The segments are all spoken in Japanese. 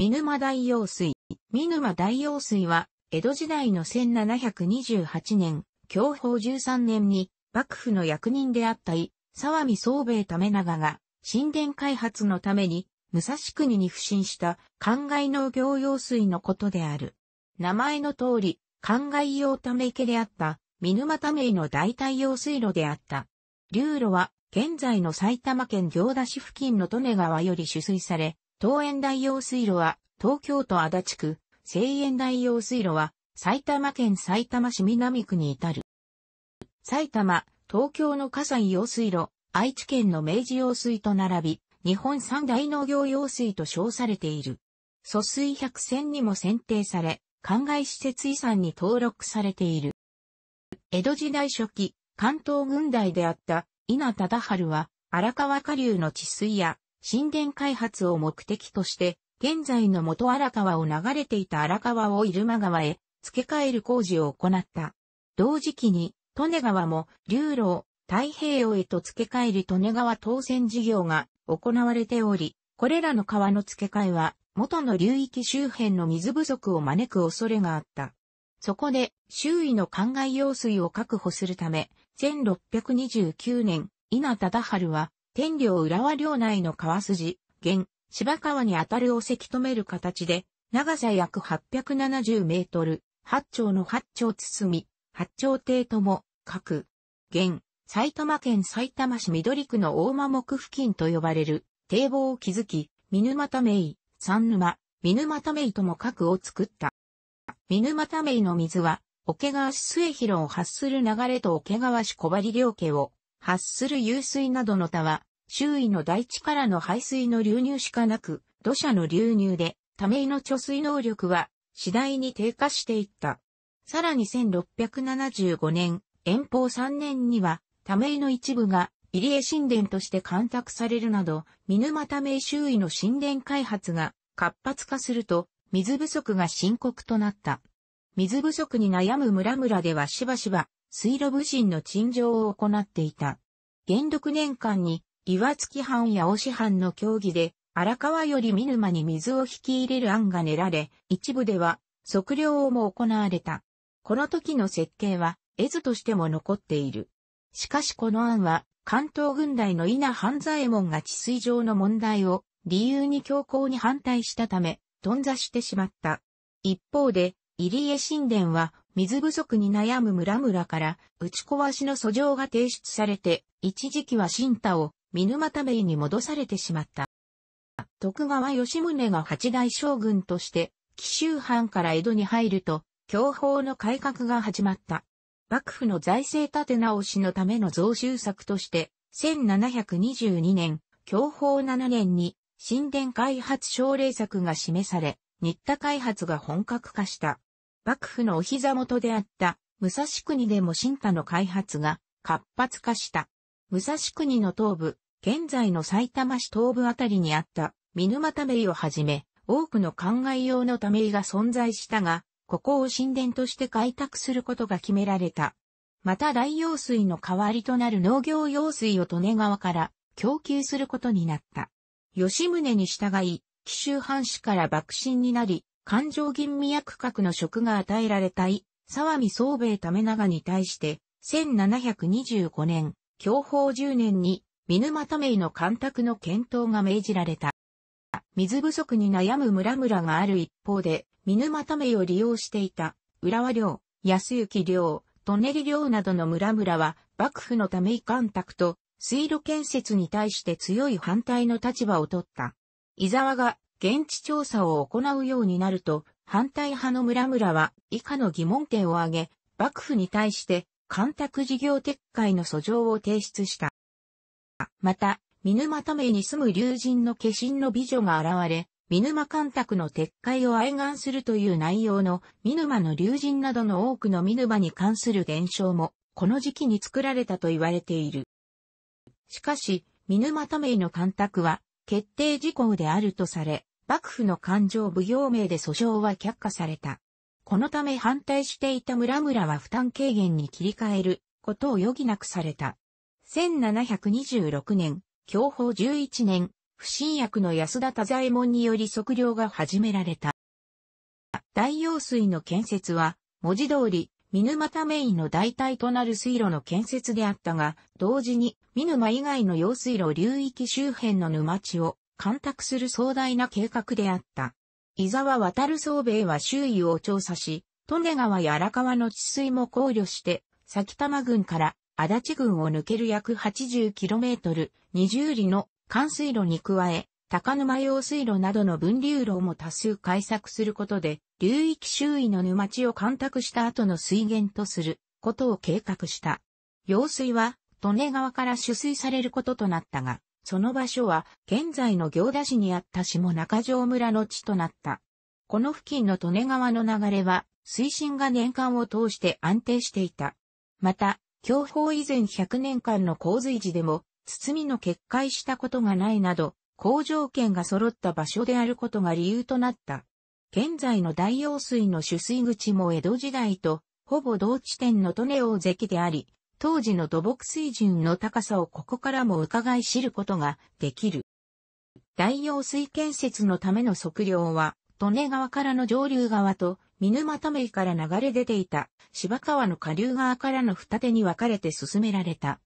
見沼大用水。見沼大用水は、江戸時代の1728年、享保13年に、幕府の役人であったい、沢見総兵衛為長が、神殿開発のために、武蔵国に付信した、灌漑農業用水のことである。名前の通り、灌漑用ため池であった、見沼ための代替用水路であった。流路は、現在の埼玉県行田市付近の利根川より取水され、東園大用水路は、東京都足立区、西園大用水路は、埼玉県埼玉市南区に至る。埼玉、東京の火災用水路、愛知県の明治用水と並び、日本三大農業用水と称されている。疎水百選にも選定され、灌漑施設遺産に登録されている。江戸時代初期、関東軍代であった稲忠春は、荒川下流の治水や神殿開発を目的として、現在の元荒川を流れていた荒川を入間川へ付け替える工事を行った。同時期に、利根川も流路を太平洋へと付け替える利根川当選事業が行われており、これらの川の付け替えは元の流域周辺の水不足を招く恐れがあった。そこで周囲の灌漑用水を確保するため、1629年、稲忠春は天領浦和領内の川筋、現、芝川にあたるをせき止める形で、長さ約870メートル、八丁の八丁包み、八丁堤とも、各、現、埼玉県埼玉市緑区の大間木付近と呼ばれる、堤防を築き、見沼ため三沼、見沼ためとも各を作った。見沼ための水は、桶川市末広を発する流れと桶川市小針両家を発する湧水などの田は、周囲の大地からの排水の流入しかなく、土砂の流入で、ため井の貯水能力は、次第に低下していった。さらに1675年、遠方3年には、ため井の一部が、入江神殿として干拓されるなど、見沼ため周囲の神殿開発が活発化すると、水不足が深刻となった。水不足に悩む村々ではしばしば水路武神の陳情を行っていた。元禄年間に、岩月藩や大市藩の協議で、荒川より見沼に水を引き入れる案が練られ、一部では測量も行われた。この時の設計は、絵図としても残っている。しかしこの案は、関東軍大の稲半左衛門が治水上の問題を理由に強硬に反対したため、頓挫してしまった。一方で、入江神殿は水不足に悩む村々から、打ち壊しの訴状が提出されて、一時期は新田を、見沼ために戻されてしまった。徳川吉宗が八代将軍として、紀州藩から江戸に入ると、教法の改革が始まった。幕府の財政立て直しのための増収策として、1722年、教法7年に、新田開発奨励策が示され、新田開発が本格化した。幕府のお膝元であった武蔵国でも新派の開発が活発化した。武蔵国の東部、現在の埼玉市東部あたりにあった見沼ため井をはじめ、多くの灌漑用のため井が存在したが、ここを神殿として開拓することが決められた。また大用水の代わりとなる農業用水を利根川から供給することになった。吉宗に従い、紀州藩士から幕臣になり、環状吟味役格の職が与えられたい、沢見宗兵衛為長に対して、1725年、享保10年に、見沼為いの干拓の検討が命じられた。水不足に悩む村々がある一方で、見沼為いを利用していた、浦和領、安行領、ネリ領などの村々は、幕府のため干拓と、水路建設に対して強い反対の立場を取った。伊沢が現地調査を行うようになると、反対派の村々は以下の疑問点を挙げ、幕府に対して干拓事業撤回の訴状を提出した。また、見沼ために住む竜神の化身の美女が現れ、見沼干拓の撤回を哀願するという内容の見沼の竜神などの多くの見沼に関する現象も、この時期に作られたと言われている。しかし、見沼ための干拓は、決定事項であるとされ、幕府の勘定奉行名で訴訟は却下された。このため反対していた村々は負担軽減に切り替えることを余儀なくされた。1726年、享保11年、不審役の安田太左衛門により測量が始められた。大用水の建設は、文字通り、見沼ためイの代替となる水路の建設であったが、同時に、見沼以外の用水路流域周辺の沼地を干拓する壮大な計画であった。伊沢渡る総兵衛は周囲を調査し、利根川や荒川の治水も考慮して、埼玉郡から足立郡を抜ける約 80km、20里の冠水路に加え、高沼用水路などの分流路も多数開削することで、流域周囲の沼地を干拓した後の水源とすることを計画した。用水は、利根川から取水されることとなったが、その場所は現在の行田市にあった下中条村の地となった。この付近の利根川の流れは水深が年間を通して安定していた。また、享保以前100年間の洪水時でも、包みの決壊したことがないなど、好条件が揃った場所であることが理由となった。現在の大用水の取水口も江戸時代と、ほぼ同地点の利根大関であり、当時の土木水準の高さをここからも伺い知ることができる。大用水建設のための測量は、利根川からの上流側と、見沼ためから流れ出ていた芝川の下流側からの二手に分かれて進められた。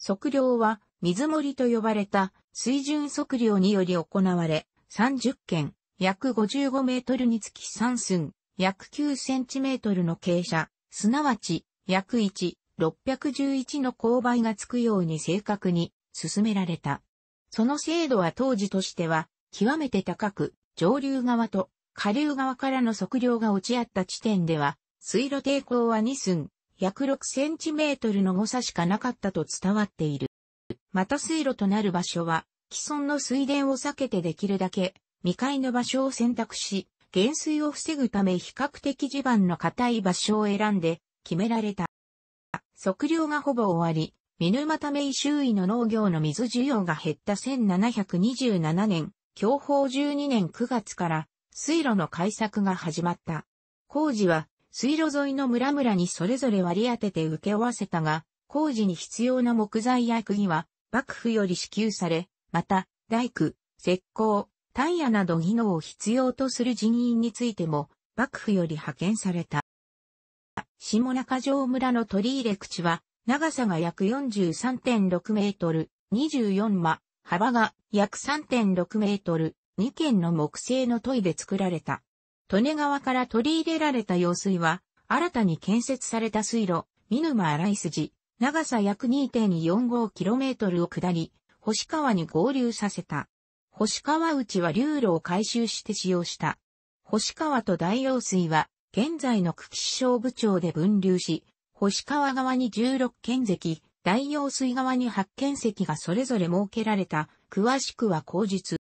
測量は水森と呼ばれた水準測量により行われ、30件約55メートルにつき3寸約9センチメートルの傾斜、すなわち約1 611の勾配がつくように正確に進められた。その精度は当時としては極めて高く、上流側と下流側からの測量が落ち合った地点では、水路抵抗は2寸、約6センチメートルの誤差しかなかったと伝わっている。また水路となる場所は、既存の水田を避けてできるだけ、未開の場所を選択し、減衰を防ぐため比較的地盤の硬い場所を選んで決められた。測量がほぼ終わり、見沼ため周囲の農業の水需要が減った1727年、享保12年9月から水路の開削が始まった。工事は水路沿いの村々にそれぞれ割り当てて請け負わせたが、工事に必要な木材や釘は幕府より支給され、また、大工、石膏、タイヤなど技能を必要とする人員についても、幕府より派遣された。下中城村のり入れ口は、長さが約43.6メートル、24間、幅が約3.6メートル、2軒の木製のトイで作られた。利根川から取り入れられた用水は、新たに建設された水路、見沼荒い筋、長さ約2 4 5トルを下り、星川に合流させた。星川内は流路を回収して使用した。星川と大用水は現在の久喜市消部町で分流し、星川側に16県石、大洋水側に8県石がそれぞれ設けられた、詳しくは後日。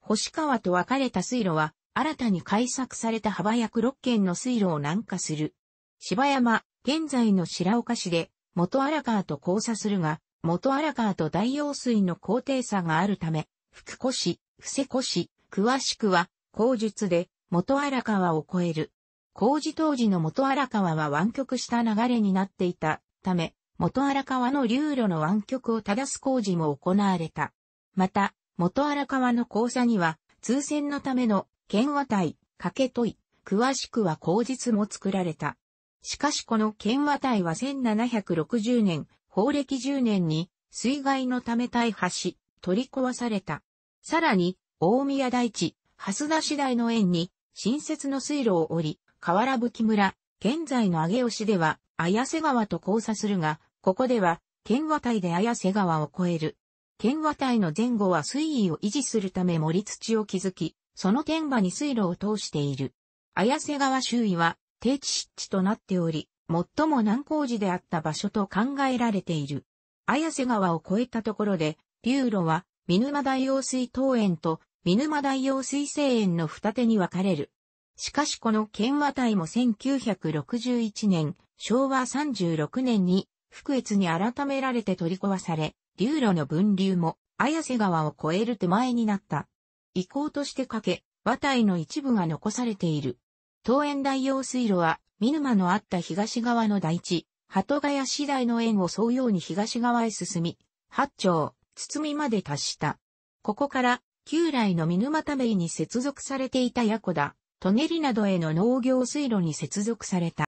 星川と分かれた水路は、新たに開削された幅約6県の水路を南下する。芝山、現在の白岡市で、元荒川と交差するが、元荒川と大洋水の高低差があるため、福越、市、伏越、市、詳しくは、後述で、元荒川を超える。工事当時の元荒川は湾曲した流れになっていたため、元荒川の流路の湾曲を正す工事も行われた。また、元荒川の交差には、通船のための、県和体、掛け問い、詳しくは口実も作られた。しかしこの県和体は1760年、法暦10年に、水害のため大破し、取り壊された。さらに、大宮大地、蓮田市台の園に、新設の水路を降り、河原吹村、現在の上尾市では、綾瀬川と交差するが、ここでは、県和体で綾瀬川を越える。県和体の前後は水位を維持するため盛り土を築き、その天馬に水路を通している。綾瀬川周囲は、低地湿地となっており、最も難工事であった場所と考えられている。綾瀬川を越えたところで、流路は、見沼大用水桃園と、見沼大用水生園の二手に分かれる。しかしこの県和体も1961年、昭和36年に、福越に改められて取り壊され、流路の分流も、綾瀬川を越える手前になった。遺構としてかけ、和体の一部が残されている。東園大用水路は、見沼のあった東側の大地、鳩ヶ谷市台の縁を沿うように東側へ進み、八丁、堤まで達した。ここから、旧来の見沼ために接続されていた矢子だ。ネリなどへの農業水路に接続された。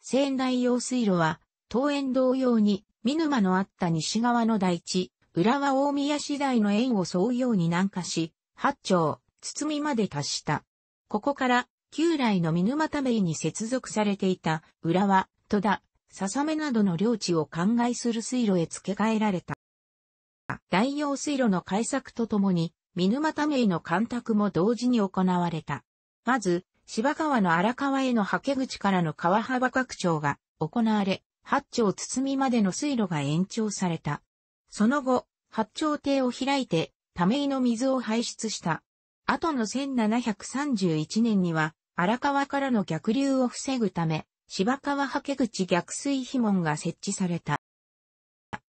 仙台用水路は、東園同様に、見沼のあった西側の大地、浦和大宮市台の縁を沿うように南下し、八丁、堤まで達した。ここから、旧来の見沼ために接続されていた、浦和、戸田、笹目などの領地を灌漑する水路へ付け替えられた。大用水路の開削とともに、ヌマタメイの干拓も同時に行われた。まず、芝川の荒川への刷毛口からの川幅拡張が行われ、八丁堤までの水路が延長された。その後、八丁堤を開いて、ため井の水を排出した。後の1731年には、荒川からの逆流を防ぐため、芝川刷毛口逆水碑門が設置された。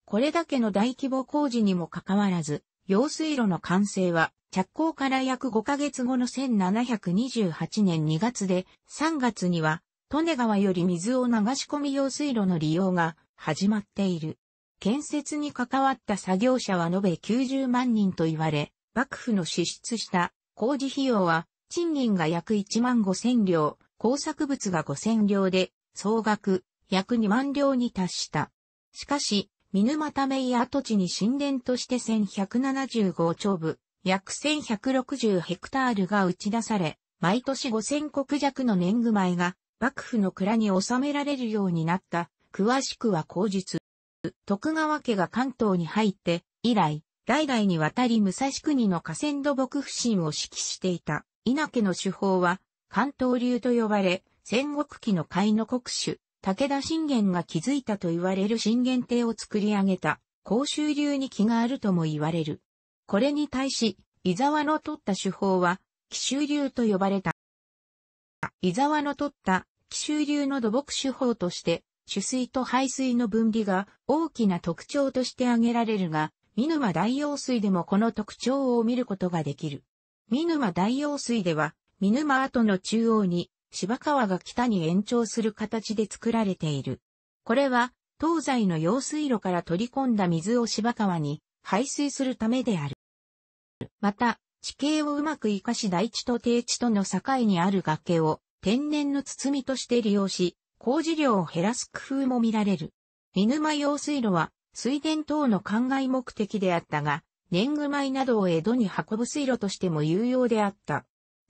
これだけの大規模工事にもかかわらず、用水路の完成は、着工から約5ヶ月後の1728年2月で、3月には、利根川より水を流し込み用水路の利用が始まっている。建設に関わった作業者は延べ90万人と言われ、幕府の支出した工事費用は、賃金が約1万5千両、工作物が5千両で、総額約2万両に達した。しかし、見沼ためや跡地に神殿として1175丁部、約1160ヘクタールが打ち出され、毎年5000石弱の年貢米が幕府の蔵に収められるようになった。詳しくは口述。徳川家が関東に入って、以来、代々にわたり武蔵国の河川土木不振を指揮していた稲家の手法は、関東流と呼ばれ、戦国期の海の国主、武田信玄が築いたと言われる信玄帝を作り上げた、公衆流に気があるとも言われる。これに対し、伊沢の取った手法は、奇襲流と呼ばれた。伊沢の取った奇襲流の土木手法として、取水と排水の分離が大きな特徴として挙げられるが、見沼大用水でもこの特徴を見ることができる。見沼大用水では、見沼跡の中央に芝川が北に延長する形で作られている。これは、東西の用水路から取り込んだ水を芝川に排水するためである。また、地形をうまく活かし大地と低地との境にある崖を天然の包みとして利用し、工事量を減らす工夫も見られる。見沼用水路は水田等の灌漑目的であったが、年貢米などを江戸に運ぶ水路としても有用であった。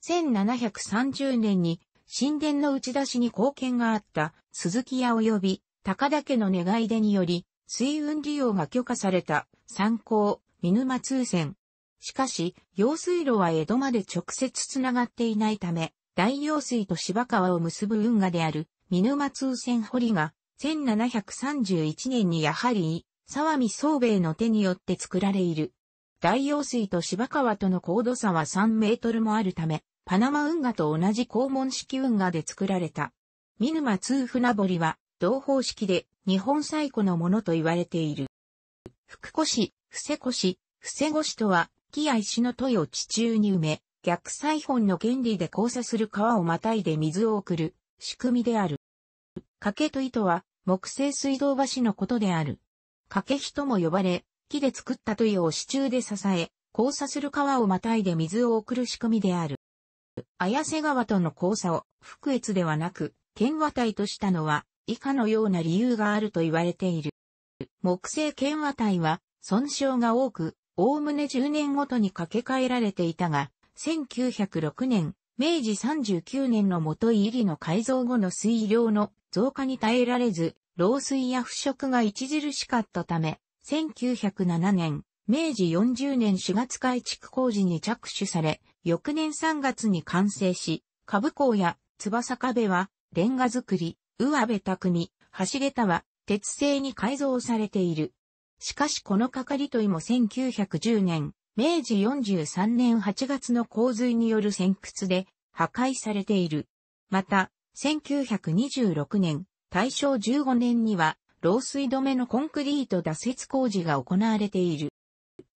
1730年に神殿の打ち出しに貢献があった鈴木屋及び高田家の願い出により、水運利用が許可された参考見沼通船。しかし、用水路は江戸まで直接つながっていないため、大用水と芝川を結ぶ運河である見沼通船堀が、1731年にやはり、沢見総兵衛の手によって作られいる。大用水と芝川との高度差は3メートルもあるため、パナマ運河と同じ肛門式運河で作られた。見沼通船堀は、同方式で、日本最古のものと言われている。福古市、伏せ古市、伏せ古市とは、木や石の問を地中に埋め、逆ォ本の原理で交差する川をまたいで水を送る、仕組みである。掛けと糸は、木製水道橋のことである。掛人も呼ばれ、木で作ったというを支柱で支え、交差する川をまたいで水を送る仕組みである。綾瀬川との交差を福越ではなく、県和体としたのは、以下のような理由があると言われている。木製県和体は、損傷が多く、おおむね10年ごとに掛け替えられていたが、1906年、明治39年の元入りの改造後の水量の増加に耐えられず、漏水や腐食が著しかったため、1907年、明治40年4月改築工事に着手され、翌年3月に完成し、株工や翼壁はレンガ造り、上辺匠、橋桁は鉄製に改造されている。しかしこの係といも1910年、明治43年8月の洪水による戦屈で破壊されている。また、1926年、大正15年には、漏水止めのコンクリート打設工事が行われている。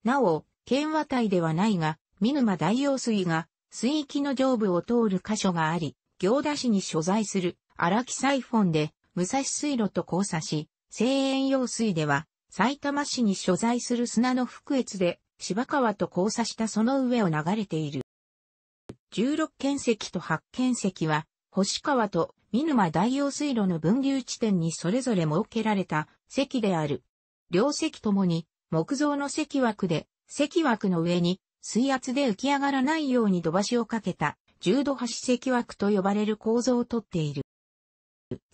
なお、県和体ではないが、見沼大用水が、水域の上部を通る箇所があり、行田市に所在する荒木サイフォンで、武蔵水路と交差し、西園用水では、埼玉市に所在する砂の腹越で、芝川と交差したその上を流れている。16県石と8県石は、星川と見沼大用水路の分流地点にそれぞれ設けられた石である。両石ともに木造の石枠で、石枠の上に水圧で浮き上がらないように土橋をかけた、重土橋石枠と呼ばれる構造をとっている。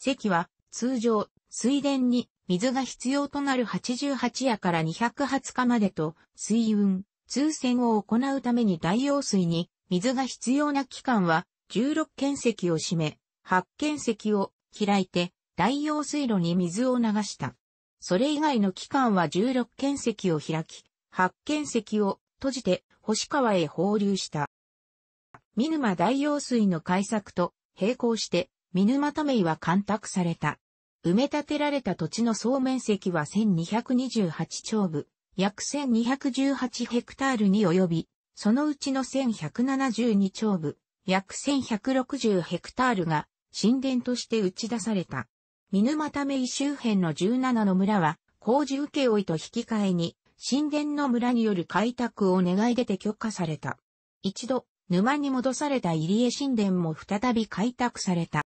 石は通常、水田に水が必要となる88夜から220日までと、水運、通船を行うために大用水に水が必要な期間は16県石を占め、8県石を開いて大用水路に水を流した。それ以外の期間は16件石を開き、8件石を閉じて星川へ放流した。見沼大用水の開作と並行して見沼ためいは干拓された。埋め立てられた土地の総面積は1228丁部、約1218ヘクタールに及び、そのうちの1172丁部、約1160ヘクタールが神殿として打ち出された。ため、名周辺の17の村は、工事受け負いと引き換えに、神殿の村による開拓を願い出て許可された。一度、沼に戻された入江神殿も再び開拓された。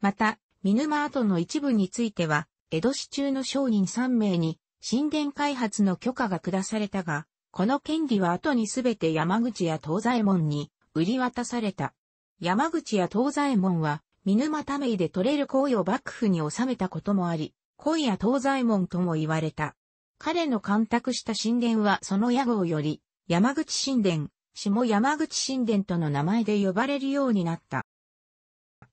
また、見沼跡の一部については、江戸市中の商人3名に神殿開発の許可が下されたが、この権利は後にすべて山口や東西門に売り渡された。山口や東西門は見沼ためいで取れる行為を幕府に収めたこともあり、今夜東西門とも言われた。彼の干拓した神殿はその屋号より、山口神殿、下山口神殿との名前で呼ばれるようになった。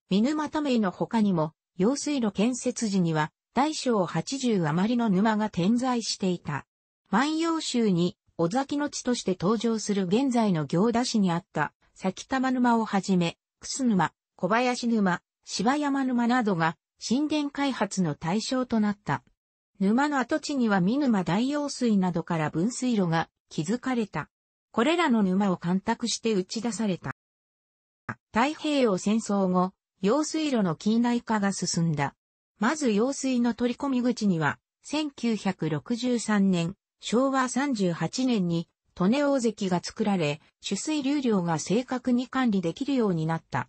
見沼ためいの他にも、用水路建設時には、大小80余りの沼が点在していた。万葉集に、尾崎の地として登場する現在の行田市にあった、先玉沼をはじめ、楠沼、小林沼、芝山沼などが神殿開発の対象となった。沼の跡地には見沼大用水などから分水路が築かれた。これらの沼を干拓して打ち出された。太平洋戦争後、用水路の近代化が進んだ。まず用水の取り込み口には、1963年、昭和38年に、利根大関が作られ、取水流量が正確に管理できるようになった。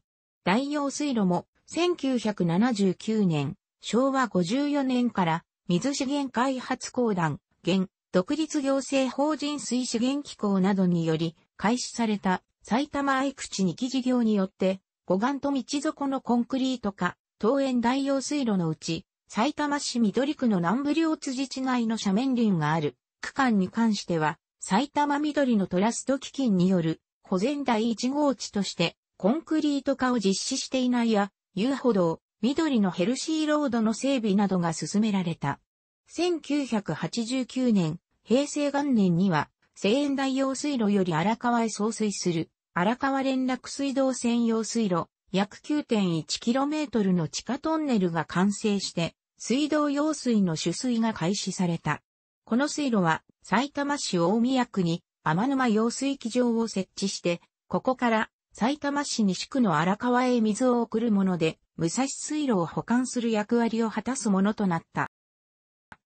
代用水路も1979年、昭和54年から水資源開発公団、現、独立行政法人水資源機構などにより開始された埼玉愛口2。期事業によって、護岸と道底のコンクリート化、東園大用水路のうち、埼玉市緑区の南部両辻地内の斜面林がある区間に関しては、埼玉緑のトラスト基金による保全第1号地としてコンクリート化を実施していないや、遊歩道、緑のヘルシーロードの整備などが進められた。1989年、平成元年には、西園大用水路より荒川へ送水する、荒川連絡水道専用水路、約 9.1km の地下トンネルが完成して、水道用水の取水が開始された。この水路は、埼玉市大宮区に、天沼用水機場を設置して、ここから埼玉市西区の荒川へ水を送るもので、武蔵水路を保管する役割を果たすものとなった。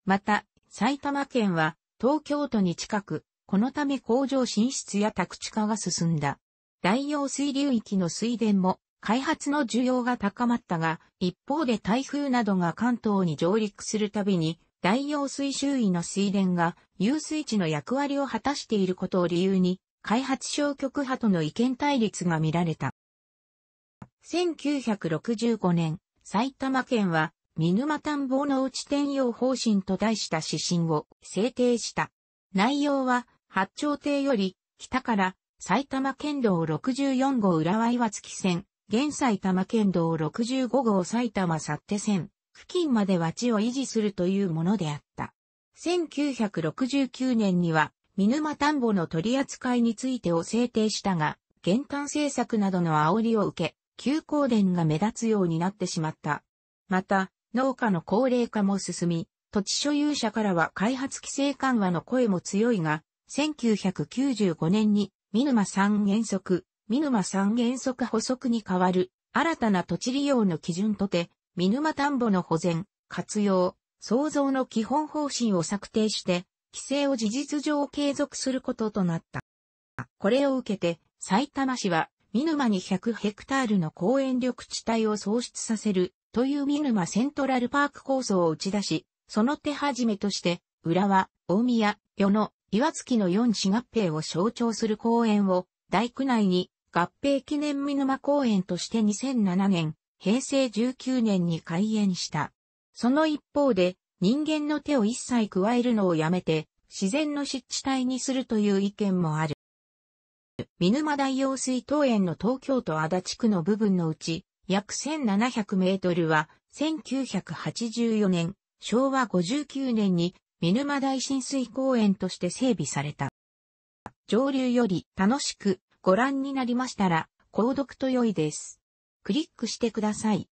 また、埼玉県は東京都に近く、このため工場進出や宅地化が進んだ。大用水流域の水田も開発の需要が高まったが、一方で台風などが関東に上陸するたびに、大用水周囲の水田が遊水地の役割を果たしていることを理由に、開発消極派との意見対立が見られた。1965年、埼玉県は、見沼田防農地転用方針と題した指針を制定した。内容は、八丁亭より、北から、埼玉県道64号浦和岩月線、現埼玉県道65号埼玉幸手線、付近までは地を維持するというものであった。1969年には、見沼田んぼの取り扱いについてを制定したが、玄関政策などの煽りを受け、休耕電が目立つようになってしまった。また、農家の高齢化も進み、土地所有者からは開発規制緩和の声も強いが、1995年に、見沼三原則、見沼三原則補足に代わる、新たな土地利用の基準とて、見沼田んぼの保全、活用、創造の基本方針を策定して、規制を事実上継続することとなった。これを受けて、埼玉市は、見沼に100ヘクタールの公園緑地帯を創出させる、という見沼セントラルパーク構想を打ち出し、その手始めとして、浦和、大宮、与野、岩月の4市合併を象徴する公園を、大区内に合併記念見沼公園として2007年、平成19年に開園した。その一方で、人間の手を一切加えるのをやめて、自然の湿地帯にするという意見もある。見沼大用水桃園の東京都足立区の部分のうち、約1700メートルは、1984年、昭和59年に、見沼大浸水公園として整備された。上流より楽しくご覧になりましたら、購読と良いです。クリックしてください。